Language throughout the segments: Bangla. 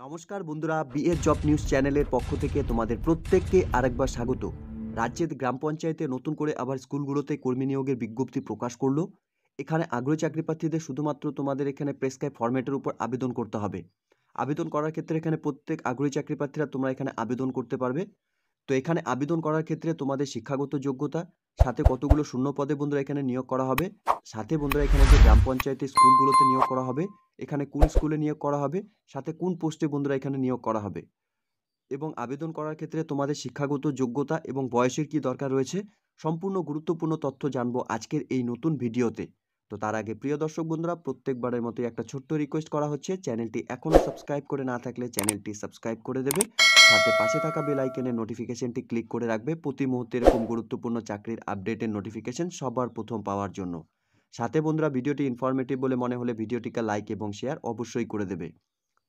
নমস্কার বন্ধুরা বিএড জব নিউজ চ্যানেলের পক্ষ থেকে তোমাদের প্রত্যেককে আরেকবার স্বাগত রাজ্যের গ্রাম পঞ্চায়েতে নতুন করে আবার স্কুলগুলোতে কর্মী নিয়োগের বিজ্ঞপ্তি প্রকাশ করলো এখানে আগ্রহী চাকরি প্রার্থীদের শুধুমাত্র তোমাদের এখানে প্রেসক্রাইব ফরম্যাটের উপর আবেদন করতে হবে আবেদন করার ক্ষেত্রে এখানে প্রত্যেক আগ্রহী চাকরি প্রার্থীরা তোমরা এখানে আবেদন করতে পারবে তো এখানে আবেদন করার ক্ষেত্রে তোমাদের শিক্ষাগত যোগ্যতা সাথে কতগুলো শূন্য পদে বন্ধুরা এখানে নিয়োগ করা হবে সাথে বন্ধুরা এখানে যে গ্রাম পঞ্চায়েতের স্কুলগুলোতে নিয়োগ করা হবে এখানে কোন স্কুলে নিয়োগ করা হবে সাথে কোন পোস্টে বন্ধুরা এখানে নিয়োগ করা হবে এবং আবেদন করার ক্ষেত্রে তোমাদের শিক্ষাগত যোগ্যতা এবং বয়সের কি দরকার রয়েছে সম্পূর্ণ গুরুত্বপূর্ণ তথ্য জানবো আজকের এই নতুন ভিডিওতে তো তার আগে প্রিয় দর্শক বন্ধুরা প্রত্যেকবারের মতোই একটা ছোট্ট রিকোয়েস্ট করা হচ্ছে চ্যানেলটি এখনও সাবস্ক্রাইব করে না থাকলে চ্যানেলটি সাবস্ক্রাইব করে দেবে সাথে পাশে থাকা বেল আইকনের নোটিফিকেশনটি ক্লিক করে রাখবে প্রতি মুহূর্তে এরকম গুরুত্বপূর্ণ চাকরির আপডেটের নোটিফিকেশন সবার প্রথম পাওয়ার জন্য সাথে বন্ধুরা ভিডিওটি ইনফরমেটিভ বলে মনে হলে ভিডিওটিকে লাইক এবং শেয়ার অবশ্যই করে দেবে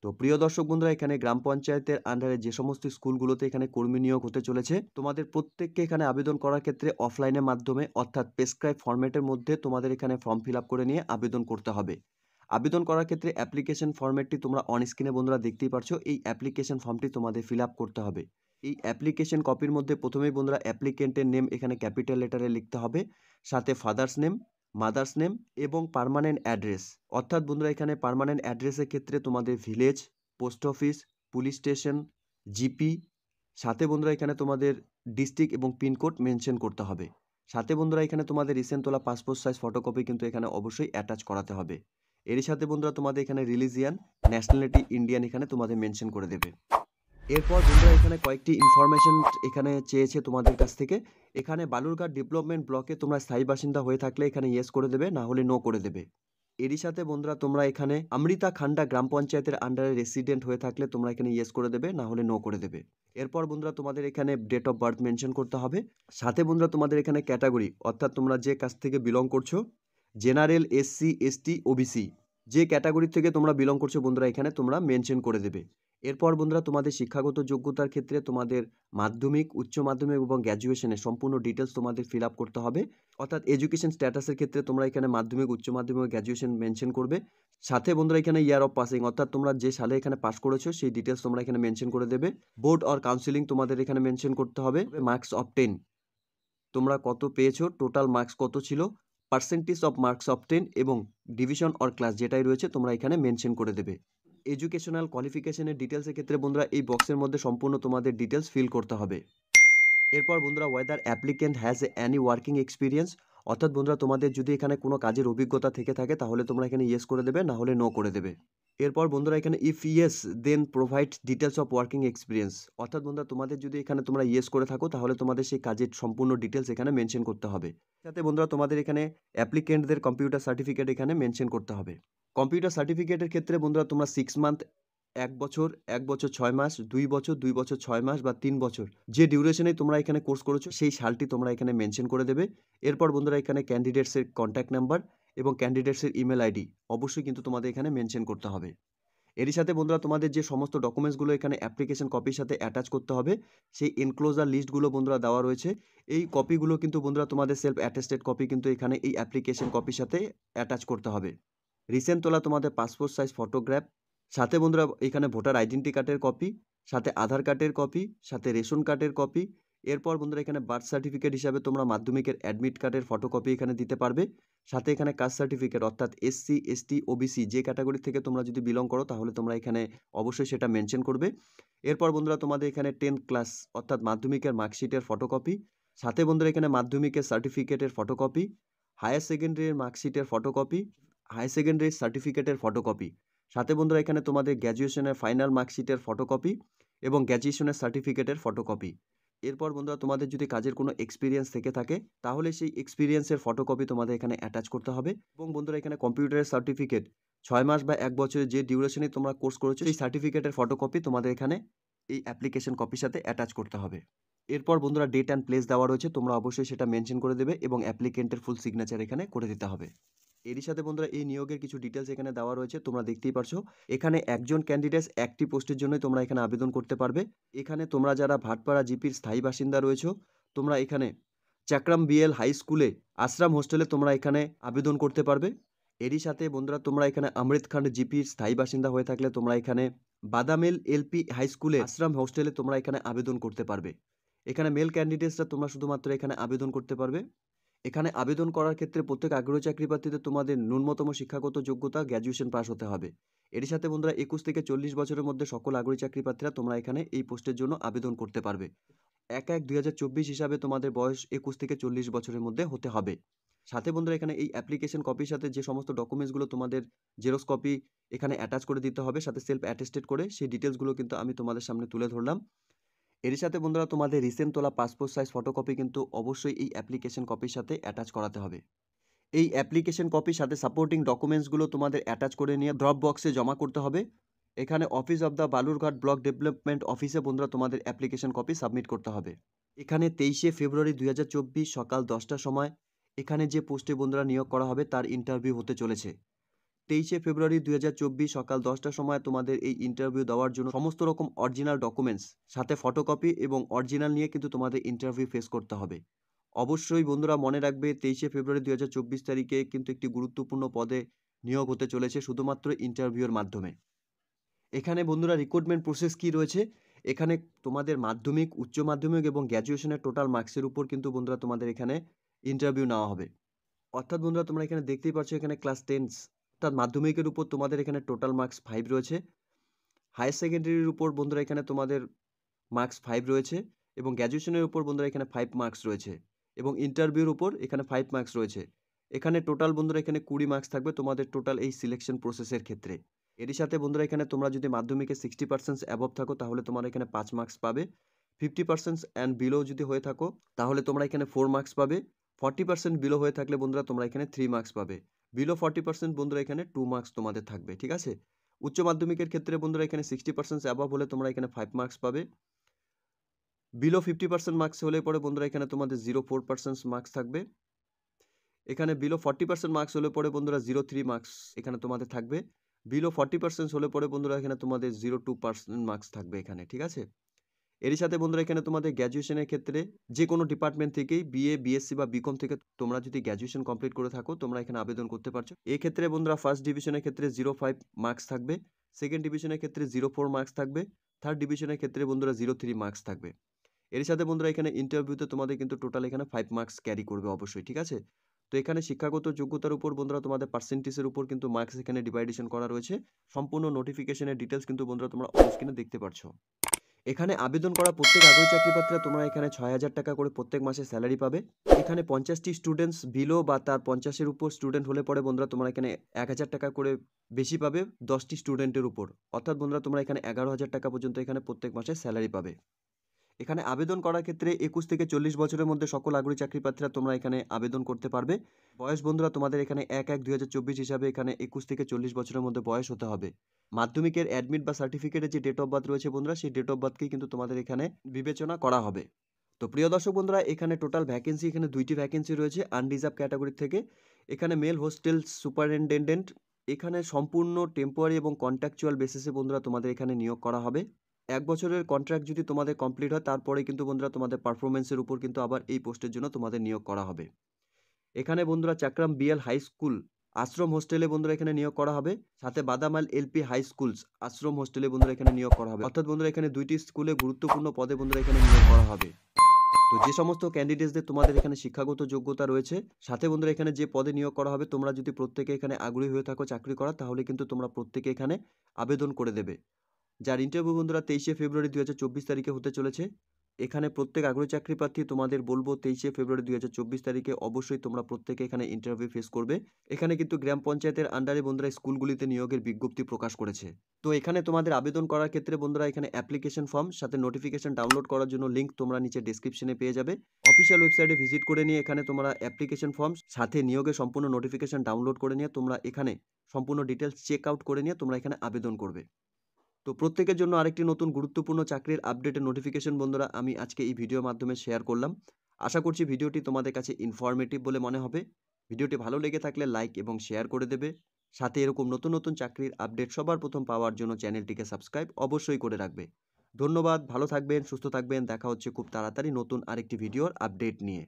তো প্রিয় দর্শক বন্ধুরা এখানে গ্রাম পঞ্চায়েতের আন্ডারে যে সমস্ত স্কুলগুলোতে এখানে কর্মী নিয়োগ হতে চলেছে তোমাদের প্রত্যেককে এখানে আবেদন করার ক্ষেত্রে অফলাইনের মাধ্যমে অর্থাৎ প্রেসক্রাইব ফর্ম্যাটের মধ্যে তোমাদের এখানে ফর্ম ফিল করে নিয়ে আবেদন করতে হবে আবেদন করার ক্ষেত্রে অ্যাপ্লিকেশন ফর্ম্যাটটি তোমরা অনস্ক্রিনে বন্ধুরা দেখতেই পারছো এই অ্যাপ্লিকেশন ফর্মটি তোমাদের ফিল করতে হবে এই অ্যাপ্লিকেশন কপির মধ্যে প্রথমেই বন্ধুরা অ্যাপ্লিকেন্টের নেম এখানে ক্যাপিটাল লেটারে লিখতে হবে সাথে ফাদার্স নেম মাদার্স নেম এবং পারমানেন্ট অ্যাড্রেস অর্থাৎ বন্ধুরা এখানে পারমানেন্ট অ্যাড্রেসের ক্ষেত্রে তোমাদের village post office police station GP সাথে বন্ধুরা এখানে তোমাদের ডিস্ট্রিক্ট এবং পিনকোড মেনশন করতে হবে সাথে বন্ধুরা এখানে তোমাদের রিসেন্ট তোলা পাসপোর্ট সাইজ ফটোকপি কিন্তু এখানে অবশ্যই অ্যাটাচ করাতে হবে এর সাথে বন্ধুরা তোমাদের এখানে রিলিজিয়ান ন্যাশনালিটি ইন্ডিয়ান এখানে তোমাদের মেনশন করে দেবে এরপর বন্ধুরা এখানে কয়েকটি ইনফরমেশন এখানে চেয়েছে তোমাদের কাছ থেকে এখানে বালুরঘাট ডেভেলপমেন্ট ব্লকে তোমরা স্থায়ী বাসিন্দা হয়ে থাকলে এখানে ইয়েস করে দেবে না হলে নো করে দেবে এরই সাথে বন্ধুরা তোমরা এখানে অমৃতা খান্ডা গ্রাম পঞ্চায়েতের আন্ডারে রেসিডেন্ট হয়ে থাকলে তোমরা এখানে ইয়েস করে দেবে না হলে নো করে দেবে এরপর বন্ধুরা তোমাদের এখানে ডেট অফ বার্থ মেনশন করতে হবে সাথে বন্ধুরা তোমাদের এখানে ক্যাটাগরি অর্থাৎ তোমরা যে কাছ থেকে বিলং করছো জেনারেল এসসি এসটি ওবিসি যে ক্যাটাগরি থেকে তোমরা বিলং করছো বন্ধুরা এখানে তোমরা মেনশন করে দেবে এরপর বন্ধুরা তোমাদের শিক্ষাগত যোগ্যতার ক্ষেত্রে তোমাদের মাধ্যমিক উচ্চ মাধ্যমিক এবং গ্র্যাজুয়েশনের সম্পূর্ণ ডিটেলস তোমাদের ফিল আপ করতে হবে অর্থাৎ এডুকেশন স্ট্যাটাসের ক্ষেত্রে তোমরা এখানে মাধ্যমিক উচ্চ মাধ্যমিক গ্র্যাজুয়েশন মেনশন করবে সাথে বন্ধুরা এখানে ইয়ার অফ পাসিং অর্থাৎ তোমরা যে সালে এখানে পাস করেছো সেই ডিটেলস তোমরা এখানে মেনশন করে দেবে বোর্ড অর কাউন্সিলিং তোমাদের এখানে মেনশন করতে হবে মার্কস অফ টেন তোমরা কত পেয়েছো টোটাল মার্কস কত ছিল percentage of marks of ten এবং ডিভিশন অর ক্লাস যেটাই রয়েছে তোমরা এখানে মেনশন করে দেবে এডুকেশনাল কোয়ালিফিকেশনের ডিটেলসের ক্ষেত্রে বন্ধুরা এই বক্সের মধ্যে সম্পূর্ণ তোমাদের ডিটেলস ফিল করতে হবে এরপর বন্ধুরা whether applicant has any working experience অর্থাৎ বন্ধুরা তোমাদের যদি এখানে কোনো কাজের অভিজ্ঞতা থেকে থাকে তাহলে তোমরা এখানে ইয়েস করে দেবে না হলে নো করে দেবে এরপর বন্ধুরা এখানে if yes then provide details of working experience অর্থাৎ বন্ধুরা তোমাদের যদি এখানে তোমরা ইয়েস করে থাকো তাহলে তোমাদের সেই কাজের সম্পূর্ণ ডিটেলস এখানে মেনশন করতে হবে যাতে বন্ধুরা তোমাদের এখানে অ্যাপ্লিকেন্টদের কম্পিউটার সার্টিফিকেট এখানে মেনশন করতে হবে কম্পিউটার সার্টিফিকেটের ক্ষেত্রে বন্ধুরা তোমরা সিক্স মান্থ এক বছর এক বছর ছয় মাস দুই বছর দুই বছর ছয় মাস বা তিন বছর যে ডিউরেশনে তোমরা এখানে কোর্স করেছো সেই সালটি তোমরা এখানে মেনশন করে দেবে এরপর বন্ধুরা এখানে ক্যান্ডিডেটসের কন্ট্যাক্ট নাম্বার এবং ক্যান্ডিডেটসের ইমেল আইডি অবশ্যই কিন্তু তোমাদের এখানে মেনশন করতে হবে এরই সাথে বন্ধুরা তোমাদের যে সমস্ত ডকুমেন্টসগুলো এখানে অ্যাপ্লিকেশন কপির সাথে অ্যাটাচ করতে হবে সেই এনক্লোজার লিস্টগুলো বন্ধুরা দেওয়া রয়েছে এই কপিগুলো কিন্তু বন্ধুরা তোমাদের সেলফ অ্যাটেস্টেড কপি কিন্তু এখানে এই অ্যাপ্লিকেশন কপির সাথে অ্যাটাচ করতে হবে রিসেন্ট তোলা তোমাদের পাসপোর্ট সাইজ ফটোগ্রাফ সাথে বন্ধুরা এখানে ভোটার আইডেন্টি কার্ডের কপি সাথে আধার কার্ডের কপি সাথে রেশন কার্ডের কপি এরপর বন্ধুরা এখানে বার্থ সার্টিফিকেট হিসাবে তোমরা মাধ্যমিকের অ্যাডমিট কার্ডের ফটোকপি এখানে দিতে পারবে সাথে এখানে কাস্ট সার্টিফিকেট অর্থাৎ এসসি এসটি ওবিসি যে ক্যাটাগরি থেকে তোমরা যদি বিলং করো তাহলে তোমরা এখানে অবশ্যই সেটা মেনশন করবে এরপর বন্ধুরা তোমাদের এখানে টেন্থ ক্লাস অর্থাৎ মাধ্যমিকের মার্কশিটের ফটোকপি সাথে বন্ধুরা এখানে মাধ্যমিকের সার্টিফিকেটের ফটোকপি হায়ার সেকেন্ডারির মার্কশিটের ফটোকপি হাই সেকেন্ডারি সার্টিফিকেটের ফটোকপি সাথে বন্ধুরা এখানে তোমাদের গ্র্যাজুয়েশনের ফাইনাল মার্কশিটের ফটোকপি এবং গ্র্যাজুয়েশনের সার্টিফিকেটের ফটোকপি এরপর বন্ধুরা তোমাদের যদি কাজের কোনো এক্সপিরিয়েন্স থেকে থাকে তাহলে সেই এক্সপিরিয়েন্সের ফটোকপি তোমাদের এখানে অ্যাটাচ করতে হবে এবং বন্ধুরা এখানে কম্পিউটারের সার্টিফিকেট ছয় মাস বা এক বছরের যে ডিউরেশনে তোমরা কোর্স করেছো সেই সার্টিফিকেটের ফটোকপি তোমাদের এখানে এই অ্যাপ্লিকেশন কপির সাথে অ্যাটাচ করতে হবে এরপর বন্ধুরা ডেট অ্যান্ড প্লেস দেওয়া রয়েছে তোমরা অবশ্যই সেটা মেনশন করে দেবে এবং অ্যাপ্লিকেন্টের ফুল সিগনেচার এখানে করে দিতে হবে এরই সাথে বন্ধুরা এই নিয়োগের কিছু ডিটেলস এখানে দেওয়া রয়েছে তোমরা দেখতেই পারছো এখানে একজন ক্যান্ডিডেটস একটি পোস্টের জন্যই তোমরা এখানে আবেদন করতে পারবে এখানে তোমরা যারা ভাটপাড়া জিপির স্থায়ী বাসিন্দা রয়েছে তোমরা এখানে চাকরাম বিএল হাই স্কুলে আশ্রাম হোস্টেলে তোমরা এখানে আবেদন করতে পারবে এরই সাথে বন্ধুরা তোমরা এখানে আমৃতখান্ড জিপির স্থায়ী বাসিন্দা হয়ে থাকলে তোমরা এখানে বাদামেল এলপি হাই স্কুলে আশ্রাম হোস্টেলে তোমরা এখানে আবেদন করতে পারবে এখানে মেল ক্যান্ডিডেটসরা তোমরা শুধুমাত্র এখানে আবেদন করতে পারবে এখানে আবেদন করার ক্ষেত্রে প্রত্যেক আগ্রহী চাকরি তোমাদের ন্যূনতম শিক্ষাগত যোগ্যতা গ্র্যাজুয়েশন পাস হতে হবে এর সাথে বন্ধুরা একুশ থেকে চল্লিশ বছরের মধ্যে সকল আগ্রহী চাকরি প্রার্থীরা তোমরা এখানে এই পোস্টের জন্য আবেদন করতে পারবে এক এক দুই হিসাবে তোমাদের বয়স একুশ থেকে চল্লিশ বছরের মধ্যে হতে হবে সাথে বন্ধুরা এখানে এই অ্যাপ্লিকেশন কপির সাথে যে সমস্ত ডকুমেন্টসগুলো তোমাদের জেরক্স কপি এখানে অ্যাটাচ করে দিতে হবে সাথে সেলফ অ্যাটেস্টেড করে সেই ডিটেলসগুলো কিন্তু আমি তোমাদের সামনে তুলে ধরলাম এর সাথে বন্ধুরা তোমাদের রিসেন্ট তোলা পাসপোর্ট সাইজ ফটোকপি কিন্তু অবশ্যই এই অ্যাপ্লিকেশন কপির সাথে অ্যাটাচ করাতে হবে এই অ্যাপ্লিকেশন কপির সাথে সাপোর্টিং ডকুমেন্টসগুলো তোমাদের অ্যাটাচ করে নিয়ে ড্রপ বক্সে জমা করতে হবে এখানে office of the Balurghat block development অফিসে বন্ধুরা তোমাদের অ্যাপ্লিকেশন কপি সাবমিট করতে হবে এখানে তেইশে ফেব্রুয়ারি দুই সকাল দশটার সময় এখানে যে পোস্টে বন্ধুরা নিয়োগ করা হবে তার ইন্টারভিউ হতে চলেছে তেইশে ফেব্রুয়ারি দুই সকাল দশটার সময় তোমাদের এই ইন্টারভিউ দেওয়ার জন্য সমস্ত রকম অরিজিনাল ডকুমেন্টস সাথে ফটোকপি এবং অরিজিনাল নিয়ে কিন্তু তোমাদের ইন্টারভিউ ফেস করতে হবে অবশ্যই বন্ধুরা মনে রাখবে তেইশে ফেব্রুয়ারি দুই তারিখে কিন্তু একটি গুরুত্বপূর্ণ পদে নিয়োগ হতে চলেছে শুধুমাত্র ইন্টারভিউর মাধ্যমে এখানে বন্ধুরা রিক্রুটমেন্ট প্রসেস কি রয়েছে এখানে তোমাদের মাধ্যমিক উচ্চ মাধ্যমিক এবং গ্র্যাজুয়েশনের টোটাল মার্কসের উপর কিন্তু বন্ধুরা তোমাদের এখানে ইন্টারভিউ নেওয়া হবে অর্থাৎ বন্ধুরা তোমরা এখানে দেখতেই পাচ্ছ এখানে ক্লাস টেন্স অর্থাৎ মাধ্যমিকের উপর তোমাদের এখানে টোটাল মার্কস ফাইভ রয়েছে হায়ার সেকেন্ডারির উপর বন্ধুরা এখানে তোমাদের মার্কস ফাইভ রয়েছে এবং গ্র্যাজুয়েশনের উপর বন্ধুরা এখানে ফাইভ মার্কস রয়েছে এবং ইন্টারভিউর উপর এখানে ফাইভ মার্কস রয়েছে এখানে টোটাল বন্ধুরা এখানে কুড়ি মার্কস থাকবে তোমাদের টোটাল এই সিলেকশন প্রসেসের ক্ষেত্রে এরই সাথে বন্ধুরা এখানে তোমরা যদি মাধ্যমিকে সিক্সটি পার্সেন্ট অ্যাবভ থাকো তাহলে তোমার এখানে পাঁচ মার্কস পাবে ফিফটি পার্সেন্ট অ্যান্ড বিলো যদি হয়ে থাকো তাহলে তোমরা এখানে ফোর মার্কস পাবে ফর্টি পার্সেন্ট বিলো হয়ে থাকলে বন্ধুরা তোমরা এখানে থ্রি মার্কস পাবে বিলো ফর্টি পার্সেন্ট বন্ধুরা এখানে টু মার্কস তোমাদের থাকবে ঠিক আছে উচ্চ মাধ্যমিকের ক্ষেত্রে বন্ধুরা এখানে সিক্সটি পার্সেন্ট অ্যাবাভ হলে তোমরা এখানে ফাইভ মার্কস পাবে বিলো ফিফটি পার্সেন্ট মার্কস হলে পরে বন্ধুরা এখানে তোমাদের জিরো ফোর পার্সেন্ট মার্কস থাকবে এখানে বিলো ফর্টি পার্সেন্ট মার্কস হলে পরে বন্ধুরা জিরো থ্রি মার্কস এখানে তোমাদের থাকবে বিলো ফর্টি পার্সেন্ট হলে পরে বন্ধুরা এখানে তোমাদের জিরো টু পার্সেন্ট মার্কস থাকবে এখানে ঠিক আছে এর সাথে বন্ধুরা এখানে তোমাদের গ্র্যাজুয়েশনের ক্ষেত্রে যে কোনো ডিপার্টমেন্ট থেকেই বিএ বিএসসি বা বিকম থেকে তোমরা যদি গ্র্যাজুয়েশন কমপ্লিট করে থাকো তোমরা এখানে আবেদন করতে পারছো ক্ষেত্রে বন্ধুরা ফার্স্ট ডিভিশনের ক্ষেত্রে জিরো ফাইভ মার্কস থাকবে সেকেন্ড ডিভিশনের ক্ষেত্রে জিরো ফোর মার্কস থাকবে থার্ড ডিভিশনের ক্ষেত্রে বন্ধুরা জিরো থ্রি মার্কস থাকবে এর সাথে বন্ধুরা এখানে ইন্টারভিউতে তোমাদের কিন্তু টোটাল এখানে ফাইভ মার্কস ক্যারি করবে অবশ্যই ঠিক আছে তো এখানে শিক্ষাগত যোগ্যতার উপর বন্ধুরা তোমাদের পার্সেন্টেজের উপর কিন্তু মার্কস এখানে ডিভাইডেশন করা রয়েছে সম্পূর্ণ নোটিফিকেশনের ডিটেলস কিন্তু বন্ধুরা তোমরা অনস্ক্রিনে দেখতে পাচ্ছ এখানে আবেদন করা প্রত্যেক আগ্রহী চাকরিপ্রার্থীরা তোমরা এখানে ছয় হাজার টাকা করে প্রত্যেক মাসে স্যালারি পাবে এখানে পঞ্চাশটি স্টুডেন্টস বিলো বা তার পঞ্চাশের উপর স্টুডেন্ট হলে পরে বন্ধুরা তোমরা এখানে এক হাজার টাকা করে বেশি পাবে দশটি স্টুডেন্টের উপর অর্থাৎ বন্ধুরা তোমরা এখানে এগারো হাজার টাকা পর্যন্ত এখানে প্রত্যেক মাসে স্যালারি পাবে এখানে আবেদন করার ক্ষেত্রে একুশ থেকে চল্লিশ বছরের মধ্যে সকল আগ্রহী চাকরিপ্রার্থীরা তোমরা এখানে আবেদন করতে পারবে বয়স বন্ধুরা তোমাদের এখানে এক এক দুই হিসাবে এখানে একুশ থেকে চল্লিশ বছরের মধ্যে বয়স হতে হবে মাধ্যমিকের অ্যাডমিট বা সার্টিফিকেটের যে ডেট অফ বার্থ রয়েছে বন্ধুরা সেই ডেট অফ বার্থকেই কিন্তু তোমাদের এখানে বিবেচনা করা হবে তো প্রিয় দর্শক বন্ধুরা এখানে টোটাল ভ্যাকেন্সি এখানে দুইটি ভ্যাকেন্সি রয়েছে আনরিজার্ভ ক্যাটাগরি থেকে এখানে মেল হোস্টেল সুপারিনটেন্ডেন্ট এখানে সম্পূর্ণ টেম্পোয়ারি এবং কন্ট্রাকচুয়াল বেসিসে বন্ধুরা তোমাদের এখানে নিয়োগ করা হবে এক বছরের কন্ট্রাক্ট যদি তোমাদের কমপ্লিট হয় তারপরে কিন্তু বন্ধুরা তোমাদের পারফরমেন্সের উপর কিন্তু আবার এই পোস্টের জন্য তোমাদের নিয়োগ করা হবে এখানে বন্ধুরা Chakram BL high school ashram হোস্টেলে বন্ধুরা এখানে নিয়োগ করা হবে সাথে Badamal LP high schools ashram হোস্টেলে বন্ধুরা এখানে নিয়োগ করা হবে অর্থাৎ বন্ধুরা এখানে দুইটি স্কুলে গুরুত্বপূর্ণ পদে বন্ধুরা এখানে নিয়োগ করা হবে তো যে সমস্ত ক্যান্ডিডেটসদের তোমাদের এখানে শিক্ষাগত যোগ্যতা রয়েছে সাথে বন্ধুরা এখানে যে পদে নিয়োগ করা হবে তোমরা যদি প্রত্যেকে এখানে আগ্রহী হয়ে থাকো চাকরি করা তাহলে কিন্তু তোমরা প্রত্যেকে এখানে আবেদন করে দেবে যার ইন্টারভিউ বন্ধুরা তেইশে ফেব্রুয়ারি দু তারিখে হতে চলেছে এখানে প্রত্যেক আগ্রহী চাকরি প্রার্থী তোমাদের বলবো তেইশে ফেব্রুয়ারি দুই তারিখে অবশ্যই তোমরা প্রত্যেকে এখানে ইন্টারভিউ ফেস করবে এখানে কিন্তু গ্রাম পঞ্চায়েতের আন্ডারে বন্ধুরা স্কুলগুলিতে নিয়োগের বিজ্ঞপ্তি প্রকাশ করেছে তো এখানে তোমাদের আবেদন করার ক্ষেত্রে বন্ধুরা এখানে অ্যাপ্লিকেশন ফর্ম সাথে নোটিফিকেশন ডাউনলোড করার জন্য লিঙ্ক তোমরা নিচে ডিসক্রিপশনে পেয়ে যাবে অফিসিয়াল ওয়েবসাইটে ভিজিট করে নিয়ে এখানে তোমরা অ্যাপ্লিকেশন ফর্ম সাথে নিয়োগের সম্পূর্ণ নোটিফিকেশন ডাউনলোড করে নিয়ে তোমরা এখানে সম্পূর্ণ ডিটেলস চেক আউট করে নিয়ে তোমরা এখানে আবেদন করবে তো প্রত্যেকের জন্য আরেকটি নতুন গুরুত্বপূর্ণ চাকরির আপডেটের নোটিফিকেশন বন্ধুরা আমি আজকে এই ভিডিওর মাধ্যমে শেয়ার করলাম আশা করছি ভিডিওটি তোমাদের কাছে ইনফরমেটিভ বলে মনে হবে ভিডিওটি ভালো লেগে থাকলে লাইক এবং শেয়ার করে দেবে সাথে এরকম নতুন নতুন চাকরির আপডেট সবার প্রথম পাওয়ার জন্য চ্যানেলটিকে সাবস্ক্রাইব অবশ্যই করে রাখবে ধন্যবাদ ভালো থাকবেন সুস্থ থাকবেন দেখা হচ্ছে খুব তাড়াতাড়ি নতুন আরেকটি ভিডিওর আপডেট নিয়ে